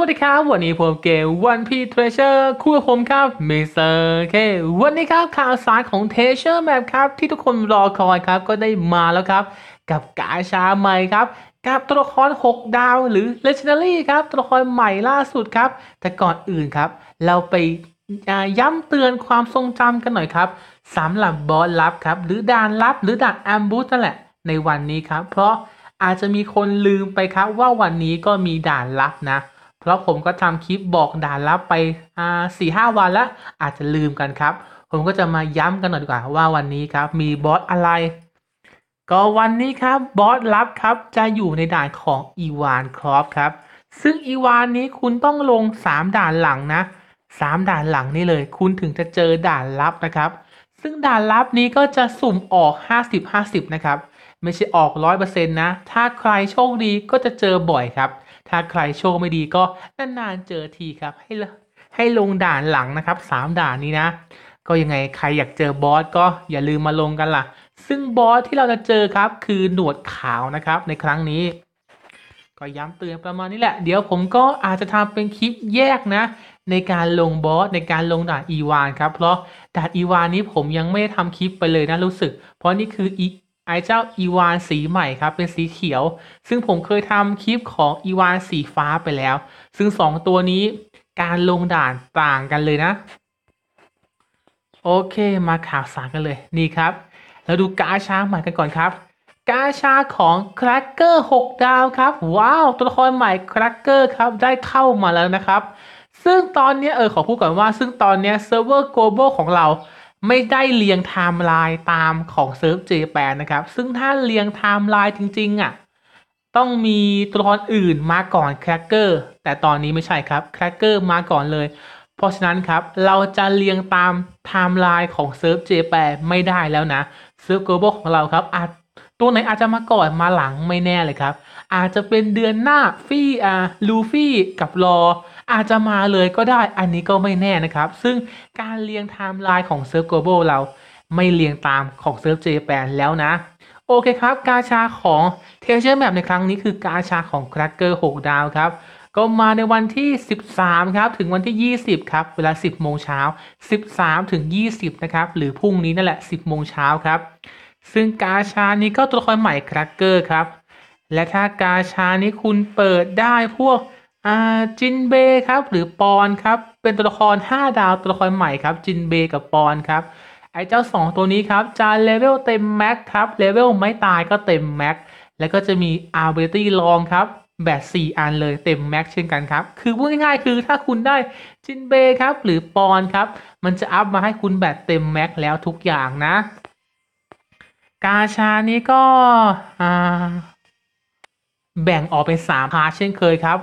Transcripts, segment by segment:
วัสดีครับ วันนี้ผมเกมวันพีเทรเชอร์คู่ผมครับมิสเตอร์เควันนี้ครับข่าวสารของเทเชอร์แมปครับ ที่ทุกคนรอคอยครับ ก็ได้มาแล้วครับ กับกาชาใหม่ครับ กับตัวละคร6ดาวหรือลเจนดารี่ครับตัวละครใหม่ล่าสุดครับ แต่ก่อนอื่นครับ เราไปย้ำเตือนความทรงจำกันหน่อยครับสำหรับบอสลับครับ หรือด่านลับหรือด่านแอมบูสนั่นแหละในวันนี้ครับ เพราะอาจจะมีคนลืมไปครับว่าวันนี้ก็มีด่านลับนะแพราะผมก็ทำคลิปบอกด่านลับไปสี่ห้าวันแล้วอาจจะลืมกันครับ ผมก็จะมาย้ำกันหน่อยดีกว่าว่าวันนี้ครับมีบอสอะไร ก็วันนี้ครับบอสลับครับจะอยู่ในด่านของอีวานครอฟครับซึ่งอีวานนี้คุณต้องลง 3 ด่านหลังนะ 3ด่านหลังนี่เลย คุณถึงจะเจอด่านลับนะครับ ซึ่งด่านลับนี้ก็จะสุ่มออก 50-50 นะครับ ไม่ใช่ออก 100%นะ ถ้าใครโชคดีก็จะเจอบ่อยครับถ้าใครโชคไม่ดีก็นานๆเจอทีครับให้ให้ลงด่านหลังนะครับ3ด่านนี้นะ ก็ยังไงใครอยากเจอบอสก็อย่าลืมมาลงกันล่ะ ซึ่งบอสที่เราจะเจอครับคือหนวดขาวนะครับในครั้งนี้ ก็ย้ำเตือนประมาณนี้แหละ เดี๋ยวผมก็อาจจะทำเป็นคลิปแยกนะ ในการลงบอสในการลงด่านอีวานครับเพราะด่านอีวานนี้ผมยังไม่ได้ทำคลิปไปเลยนะรู้สึกเพราะนี่คืออีไอเจ้าอีวานสีใหม่ครับเป็นสีเขียว ซึ่งผมเคยทำคลิปของอีวานสีฟ้าไปแล้ว ซึ่งสองตัวนี้การลงด่านต่างกันเลยนะ โอเคมาข่าวสารกันเลย นี่ครับเราดูกาช้างใหม่กันก่อนครับ กาชาของครัคเกอร์6ดาวครับ ว้าวตัวละครใหม่ครัคเกอร์ครับได้เข้ามาแล้วนะครับ ซึ่งตอนนี้เออขอพูดก่อนว่า ซึ่งตอนนี้เซิร์ฟเวอร์โกลบอลของเราไม่ได้เรียงไทม์ไลน์ตามของเซิร์ฟเจแปนนะครับ ซึ่งถ้าเรียงไทม์ไลน์จริงๆอะ่ะต้องมีตัวละครอื่นมาก่อนแครกเกอร์แต่ตอนนี้ไม่ใช่ครับแครกเกอร์มาก่อนเลย เพราะฉะนั้นครับ เราจะเรียงตามไทม์ไลน์ของเซิร์ฟเจแปนไม่ได้แล้วนะเซิร์ฟโกลบอลของเราครับอาจตัวไหนอาจจะมาก่อนมาหลังไม่แน่เลยครับ อาจจะเป็นเดือนหน้าฟี่อาลูฟี่กับรออาจจะมาเลยก็ได้ อันนี้ก็ไม่แน่นะครับ ซึ่งการเรียงไทม์ไลน์ของเซิร์ฟโกลบอลเราไม่เรียงตามของเซิร์ฟเจแปนแล้วนะ โอเคครับ กาชาของเทเชอร์แมปในครั้งนี้คือกาชาของครัคเกอร์6ดาวครับ ก็มาในวันที่ 13ครับถึงวันที่ 20 ครับ เวลา 10 โมงเช้า 13 ถึง 20 นะครับ หรือพรุ่งนี้นั่นแหละ 10 โมงเช้าครับ ซึ่งกาชานี้ก็ตัวละครใหม่ครัคเกอร์ครับ และถ้ากาชานี้คุณเปิดได้พวกอาจินเบครับหรือปอนครับเป็นตัวละคร 5 ดาวตัวละครใหม่ครับจินเบกับปอนครับไอ้เจ้า 2 ตัวนี้ครับจะเลเวลเต็มแม็กครับเลเวลไม่ตายก็เต็มแม็กแล้วก็จะมีอาร์เบอร์ตี้ลองครับแบบ4อันเลยเต็มแม็กเช่นกันครับคือพูดง่ายๆคือถ้าคุณได้จินเบครับหรือปอนครับมันจะอัพมาให้คุณแบบเต็มแม็กแล้วทุกอย่างนะ กาชานี้ก็แบ่งออกเป็น3พาร์ทเช่นเคยครับ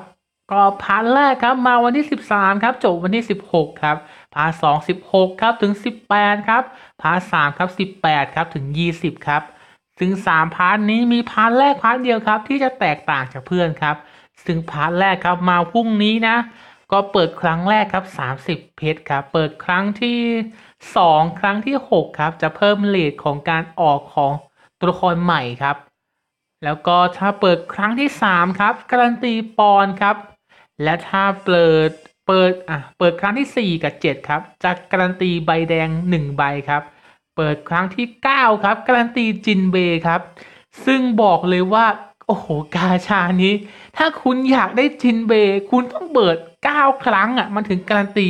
ก็พาร์ทแรกครับมาวันที่ 13 ครับจบวันที่ 16 ครับ พาร์ทสองสิบหกครับถึง18ครับ พาร์ทสามครับ 18 ครับถึง 20 ครับซึ่ง3 พาร์ทนี้มีพาร์ทแรกพาร์ทเดียวครับ ที่จะแตกต่างจากเพื่อนครับ ซึ่งพาร์ทแรกครับมาพรุ่งนี้นะ ก็เปิดครั้งแรกครับ 30 เพชรครับเปิดครั้งที่ 2 ครั้งที่ 6 ครับจะเพิ่มเลทของการออกของตัวละครใหม่ครับ แล้วก็ถ้าเปิดครั้งที่ 3 ครับการันตีปอนครับและถ้าเปิดเปิดอ่ะเปิดครั้งที่ 4 กับ 7 ครับจะการันตีใบแดง1ใบครับ เปิดครั้งที่ 9 ครับ การันตีจินเบครับ ซึ่งบอกเลยว่า โอ้โหกาชานี้ ถ้าคุณอยากได้จินเบคุณต้องเปิด 9 ครั้งอ่ะมันถึงการันตี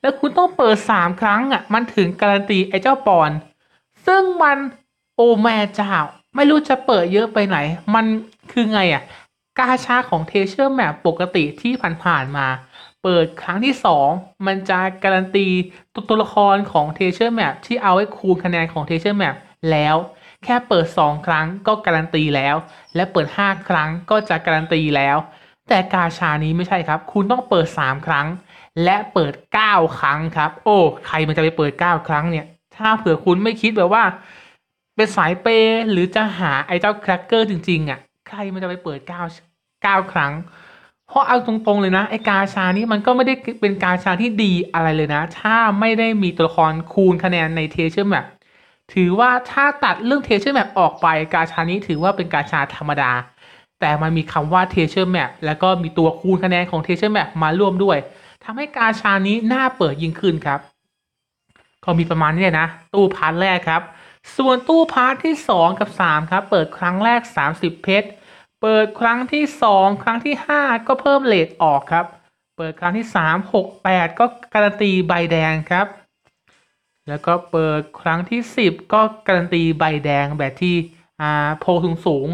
แล้วคุณต้องเปิด 3 ครั้งอ่ะมันถึงการันตีไอ้เจ้าปอน ซึ่งมันโอแม่เจ้า ไม่รู้จะเปิดเยอะไปไหน มันคือไงอ่ะกาชาของเทเชอร์แมปปกติที่ผ่านๆมา เปิดครั้งที่ 2 มันจะการันตีตัวตัวละครของเทเชอร์แมปที่เอาไว้คูณคะแนนของเทเชอร์แมปแล้วแค่เปิด 2 ครั้งก็การันตีแล้ว และเปิด 5 ครั้งก็จะการันตีแล้ว แต่กาชานี้ไม่ใช่ครับ คุณต้องเปิด 3 ครั้ง และเปิด 9 ครั้งครับโอ้ใครมันจะไปเปิด 9 ครั้งเนี่ยถ้าเผื่อคุณไม่คิดแบบว่าเป็นสายเป หรือจะหาไอ้เจ้าแครกเกอร์จริงๆอะ่ะใครมันจะไปเปิด 9เก้าครั้ง เพราะเอาตรงๆเลยนะไอกาชานี่มันก็ไม่ได้เป็นกาชาที่ดีอะไรเลยนะ ถ้าไม่ได้มีตัวละครคูณคะแนนในเทเชอร์แมปถือว่าถ้าตัดเรื่องเทเชอร์แมปออกไป กาชานี้ถือว่าเป็นกาชาธรรมดา แต่มันมีคำว่าเทเชอร์แมปแล้วก็มีตัวคูณคะแนนของเทเชอร์แมปมาร่วมด้วยทำให้กาชานี้น่าเปิดยิ่งขึ้นครับก็มีประมาณนี้นะตู้พาร์ทแรกครับ ส่วนตู้พาร์ทที่ 2 กับ3ครับเปิดครั้งแรก30เพชรเปิดครั้งที่ 2 ครั้งที่ 5 ก็เพิ่มเลทออกครับ เปิดครั้งที่ 3 6 8 ก็การันตีใบแดงครับ แล้วก็เปิดครั้งที่ 10 ก็การันตีใบแดงแบบที่อาโพสูงสูง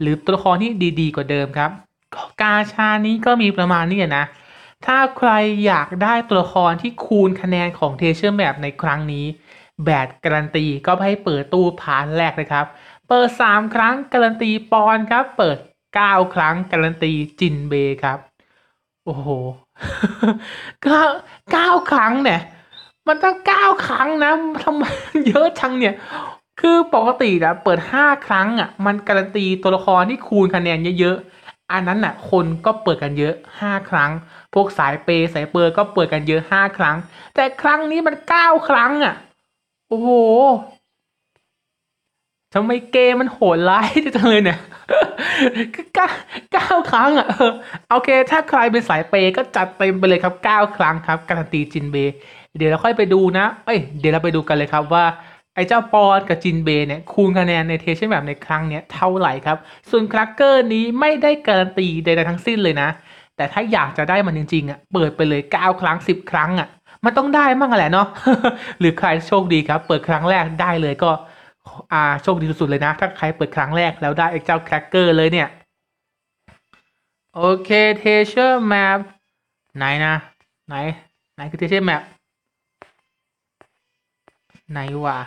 หรือตัวละครที่ดีๆ กว่าเดิมครับกาชานี้ก็มีประมาณนี้นะ ถ้าใครอยากได้ตัวละครที่คูณคะแนนของเทเชอร์แมปในครั้งนี้ แบบการันตีก็ให้เปิดตู้พาร์ทแรกนะครับเปิด3ครั้งการันตีปอนครับ เปิด9ครั้งการันตีจินเบครับโอ้โหเก้าเก้าครั้งเนี่ยมันต้องเก้าครั้งนะทำไมเยอะจังเนี่ยคือปกตินะเปิดห้าครั้งอ่ะ มันการันตีตัวละครที่คูณคะแนนเยอะ ๆอันนั้นน่ะ คนก็เปิดกันเยอะห้าครั้ง พวกสายเปสายเปิดก็เปิดกันเยอะห้าครั้ง แต่ครั้งนี้มันเก้าครั้งอ่ะโอ้โหทำไมเกมมันโหดร้ายจังเลยเนี่ยก้าเก้าครั้งอ่ะโอเค ถ้าใครเป็นสายเปก็จัดเต็มไปเลยครับ 9 ครั้งครับ การันตีจินเบ เดี๋ยวเราค่อยไปดูนะ เอ้ย เดี๋ยวเราไปดูกันเลยครับว่า ไอ้เจ้าปอนกับจินเบเนี่ย คูณคะแนนในเทเช่นแบบในครั้งเนี้ยเท่าไหร่ครับ ส่วนคลักเกอร์นี้ไม่ได้การันตีใดๆทั้งสิ้นเลยนะ แต่ถ้าอยากจะได้มันจริงๆอ่ะเปิดไปเลย 9 ครั้ง 10 ครั้งอ่ะมันต้องได้มั่งแหละเนาะ หรือใครโชคดีครับ เปิดครั้งแรกได้เลยก็อ่าโชคดีสุดๆเลยนะถ้าใครเปิดครั้งแรกแล้วได้ไอ้เจ้าแครกเกอร์เลยเนี่ยโอเคเทเชอร์แมปไหนนะไหนไหนคือเทเชอร์แมปไหนวะ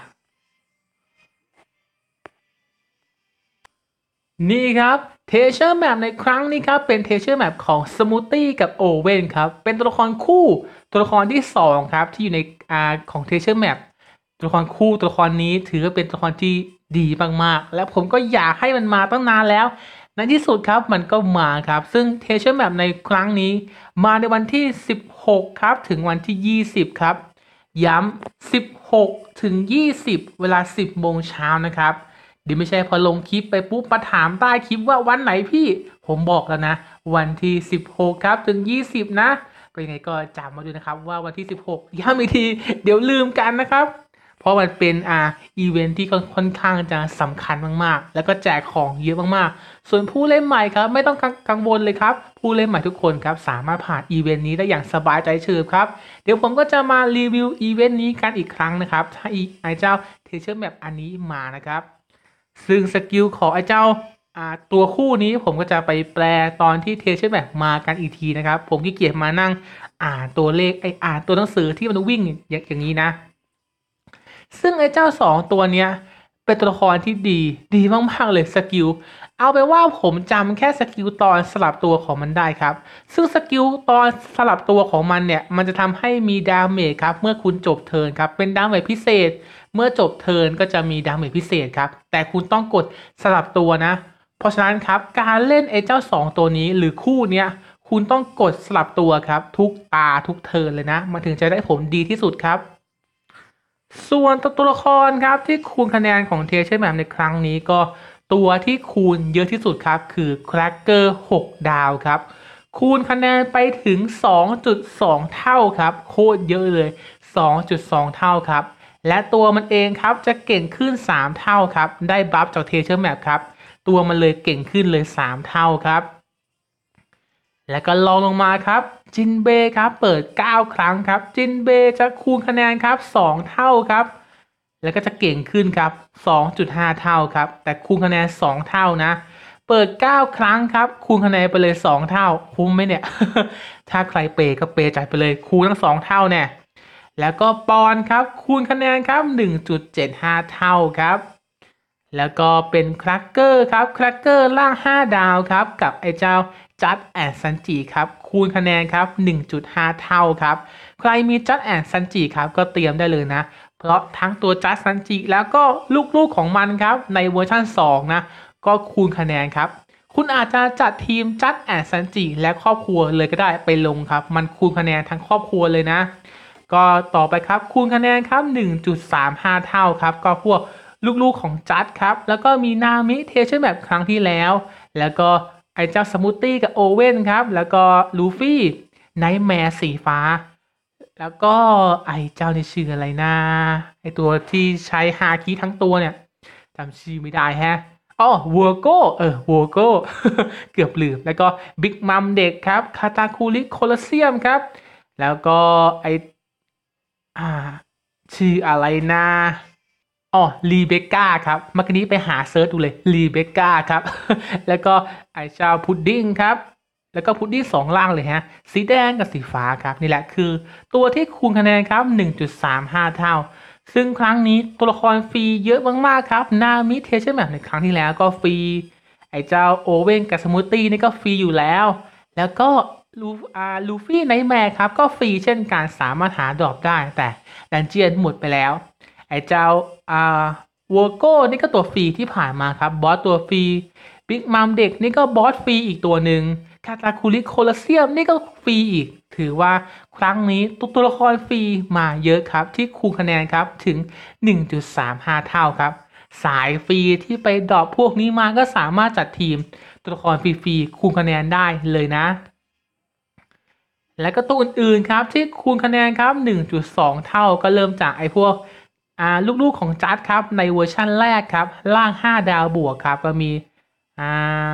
นี่ครับเทเชอร์แมปในครั้งนี้ครับเป็นเทเชอร์แมปของสมูตตี้กับโอเว่นครับเป็นตัวละครคู่ตัวละครที่2ครับที่อยู่ในอาของเทเชอร์แมปตัวละครคู่ตัวละครนี้ถือว่าเป็นตัวละครที่ดีมากๆและผมก็อยากให้มันมาตั้งนานแล้ว ในที่สุดครับมันก็มาครับ ซึ่งเทเชอร์แมปในครั้งนี้ มาในวันที่ 16 ครับ ถึงวันที่ 20 ครับ ย้ำ16 ถึง 20 เวลา 10โมงเช้านะครับ ดิไม่ใช่พอลงคลิปไปปุ๊บมาถามใต้คลิปว่าวันไหนพี่ ผมบอกแล้วนะ วันที่ 16 ครับถึง 20 นะก็ยังไงก็จำมาดูนะครับว่าวันที่ 16 ย้ำอีกที เดี๋ยวลืมกันนะครับพราะมันเป็นอ่าอีเวนท์ที่ค่อนข้างจะสำคัญมาก ๆ แล้วก็แจกของเยอะมาก ๆ ส่วนผู้เล่นใหม่ครับไม่ต้องกังวลเลยครับผู้เล่นใหม่ทุกคนครับสามารถผ่านอีเวนท์นี้ได้อย่างสบายใจเฉิครับเดี๋ยวผมก็จะมารีวิวอีเวนท์นี้กันอีกครั้งนะครับ ถ้าอีไอเจ้าเทเชอร์แมปอันนี้มานะครับซึ่งสกิลของไอเจ้าตัวคู่นี้ผมก็จะไปแปลตอนที่เทเชอร์แมปมากันอีกทีนะครับผมขี้เกียจมานั่งอ่านตัวเลขไออ่านตัวหนังสือที่มันวิ่งอย่างนี้นะซึ่งไอ้เจ้าสองตัวเนี้ยเป็นตัวละครที่ดี ดีมากๆเลยสกิลเอาไปว่าผมจำแค่สกิลตอนสลับตัวของมันได้ครับ ซึ่งสกิลตอนสลับตัวของมันเนี่ย มันจะทำให้มีดาเมจครับ เมื่อคุณจบเทิร์นครับ เป็นดาเมจพิเศษ เมื่อจบเทิร์นก็จะมีดาเมจพิเศษครับแต่คุณต้องกดสลับตัวนะ เพราะฉะนั้นครับการเล่นไอ้เจ้า2ตัวนี้หรือคู่เนี้ยคุณต้องกดสลับตัวครับ ทุกตาทุกเทิร์นเลยนะ มันถึงจะได้ผมดีที่สุดครับส่วนตัวละครครับที่คูณคะแนนของเทเชอร์แมมในครั้งนี้ก็ตัวที่คูณเยอะที่สุดครับคือแครกเกอร์6ดาวครับ คูณคะแนนไปถึง 2.2 เท่าครับโคตรเยอะเลย 2.2 เท่าครับ และตัวมันเองครับจะเก่งขึ้น 3 เท่าครับได้บัฟจากเทเชอร์แมปครับตัวมันเลยเก่งขึ้นเลย 3 เท่าครับแล้วก็ลองลงมาครับจินเบครับ เปิด 9 ครั้งครับ จินเบจะคูณคะแนนครับ 2 เท่าครับ แล้วก็จะเก่งขึ้นครับ 2.5 เท่าครับแต่คูณคะแนน 2 เท่านะ เปิด 9 ครั้งครับ คูณคะแนนไปเลย 2 เท่า คุ้มไหมเนี่ยถ้าใครเปก็เปจ่ายไปเลยคูณทั้ง 2 เท่าแน่แล้วก็ปอนครับคูณคะแนนครับ 1.75 เท่าครับแล้วก็เป็นครักเกอร์ครับ ครักเกอร์ล่าง 5 ดาวครับกับไอเจ้าจัดแอนซันจีครับคูณคะแนนครับ1.5 เท่าครับใครมีจัดแอนซันจีครับก็เตรียมได้เลยนะ เพราะทั้งตัวจัดซันจีแล้วก็ลูกๆของมันครับในเวอร์ชั่น2นะก็คูณคะแนนครับคุณอาจจะจัดทีมจัดแอนซันจีและครอบครัวเลยก็ได้ไปลงครับ มันคูณคะแนนทั้งครอบครัวเลยนะ ก็ต่อไปครับคูณคะแนนครับ 1.35 เท่าครับก็พวกลูกๆของจัดครับ แล้วก็มีนามิเทเชนแบบครั้งที่แล้ว แล้วก็ไอเจ้าสมูทตี้กับโอเว่นครับ แล้วก็ลูฟี่ไนท์แมร์สีฟ้า แล้วก็ไอเจ้าในชื่อ อะไรนะ ไอตัวที่ใช้ฮาคิทั้งตัวเนี่ยจำชื่อ ไม่ได้แฮะอ๋อวัวโก้เออวัวโก้ เกือบลืมแล้วก็ บิ๊กมัม เด็กครับคาตาคูลิโคลเซียมครับ แล้วก็ไออ่าชื่ออะไรนะอ๋อรีเบคก้าครับ เมื่อกี้นี้ไปหาเซิร์ชดูเลยรีเบคก้าครับ แล้วก็ไอชาวพุดดิ้งครับ แล้วก็พุดดิ้งสองล่างเลยฮะ สีแดงกับสีฟ้าครับนี่แหละคือ ตัวที่คูณคะแนนครับ 1.35 เท่า ซึ่งครั้งนี้ตัวละครฟรีเยอะมากๆครับนามิเทเชนแบบในครั้งที่แล้วก็ฟรี ไอเจ้าโอเว่นกับสมูทตี้นี่ก็ฟรีอยู่แล้ว แล้วก็ลูอาลูฟี่ไนแมร์ครับ ก็ฟรีเช่นการสามารถหาดรอปได้ แต่ ดันเจียนหมดไปแล้วไอเจ้าอ่าวโก้นี่ก็ตัวฟรีที่ผ่านมาครับบอสตัวฟรีบิ๊กมัมเด็กนี่ก็บอสฟรีอีกตัวหนึ่งคาตาคูลิโคลเซียมนี่ก็ฟรีอีก ถือว่าครั้งนี้ตัวตัวละครฟรีมาเยอะครับ ที่คูณคะแนนครับถึง 1.35 เท่าครับสายฟรีที่ไปดรอปพวกนี้มาก็สามารถจัดทีมตัวละครฟรีๆคูณคะแนนได้เลยนะ และก็ตัวอื่นๆครับที่คูณคะแนนครับ 1.2 เท่าก็เริ่มจากไอ้พวกลูกๆของจัดครับในเวอร์ชั่นแรกครับ ล่าง 5 ดาวบวกครับก็มีอ่า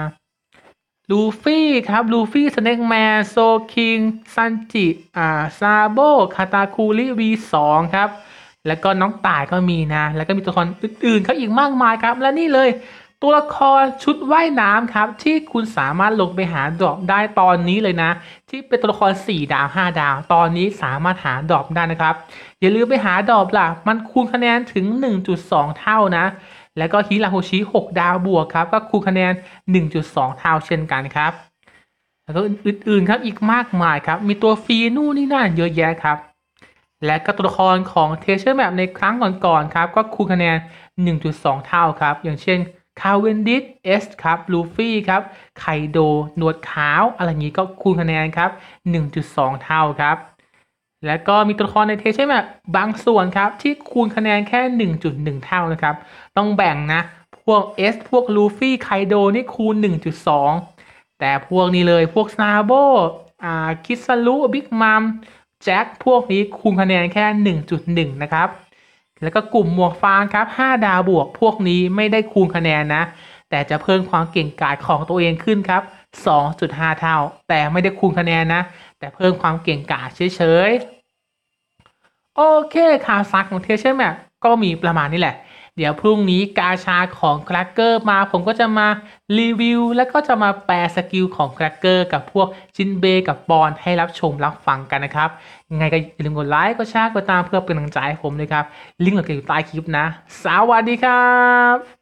ลูฟี่ครับลูฟี่สเนกแมนโซคิงซันจิอ่าซาโบคาตาคูริวีสองครับ แล้วก็น้องต่ายก็มีนะ แล้วก็มีตัวละครอื่นๆเขาอีกมากมายครับ และนี่เลย ตัวละครชุดว่ายน้ำครับ ที่คุณสามารถลงไปหาดรอปได้ตอนนี้เลยนะ ที่เป็นตัวละคร 4 ดาว 5 ดาว ตอนนี้สามารถหาดรอปได้นะครับอย่าลืมไปหาดอบล่ะ มันคูณคะแนนถึง 1.2 เท่านะ แล้วก็ฮิราโฮชิ 6 ดาวบวกครับ ก็คูณคะแนน 1.2 เท่าเช่นกันครับ แล้วก็อื่นๆ ครับ อีกมากมายครับ มีตัวฟรีนู่นนี่นั่นเยอะแยะครับ และก็ตัวละครของเทเชอร์แมปในครั้งก่อนๆ ครับ ก็คูณคะแนน 1.2 เท่าครับ อย่างเช่น คาเวนดิสเอสครับลูฟี่ครับ ไคโด นวดขาว อะไรอย่างนี้ก็คูณคะแนนครับ 1.2 เท่าครับและก็มีตัวละครในเทใช่ไหมบางส่วนครับที่คูณคะแนนแค่ 1.1 เท่านะครับ ต้องแบ่งนะ พวก S พวกลูฟี่ไคโดนี่คูณ 1.2 แต่พวกนี้เลยพวกซาโบอ่า คิสลุบิ๊กมัม แจ็คพวกนี้คูณคะแนนแค่ 1.1 นะครับ แล้วก็กลุ่มหมวกฟางครับ 5 ดาวบวกพวกนี้ไม่ได้คูณคะแนนนะ แต่จะเพิ่มความเก่งกาจของตัวเองขึ้นครับ2.5 เท่า แต่ไม่ได้คูณคะแนนนะ แต่เพิ่มความเก่งกาจเฉยๆ โอเคข่าวักของเทเชอร์แมปก็มีประมาณนี้แหละ เดี๋ยวพรุ่งนี้กาชาของครกเกอร์มาผมก็จะมารีวิว แล้วก็จะมาแปลสกิลของครกเกอร์กับพวกจินเบกับบอลให้รับชมรับฟังกันนะครับไงก็อย่าลืมกดไลค์กดแชร์กดตามเพื่อเป็นกำลังใจให้ผมเลยครับ ลิงก์หลักอยู่ใต้คลิปนะสวัสดีครับ